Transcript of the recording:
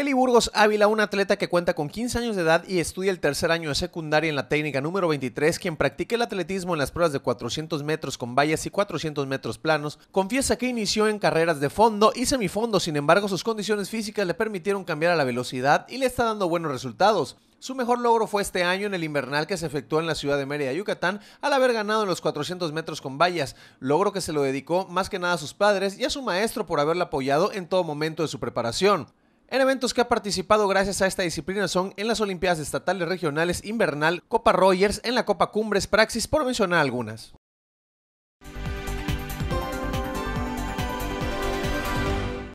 Kelly Burgos Ávila, un atleta que cuenta con 15 años de edad y estudia el tercer año de secundaria en la técnica número 23, quien practica el atletismo en las pruebas de 400 metros con vallas y 400 metros planos, confiesa que inició en carreras de fondo y semifondo, sin embargo sus condiciones físicas le permitieron cambiar a la velocidad y le está dando buenos resultados. Su mejor logro fue este año en el invernal que se efectuó en la ciudad de Mérida, Yucatán, al haber ganado en los 400 metros con vallas, logro que se lo dedicó más que nada a sus padres y a su maestro por haberla apoyado en todo momento de su preparación. En eventos que ha participado gracias a esta disciplina son en las Olimpiadas Estatales Regionales Invernal, Copa Rogers, en la Copa Cumbres Praxis, por mencionar algunas.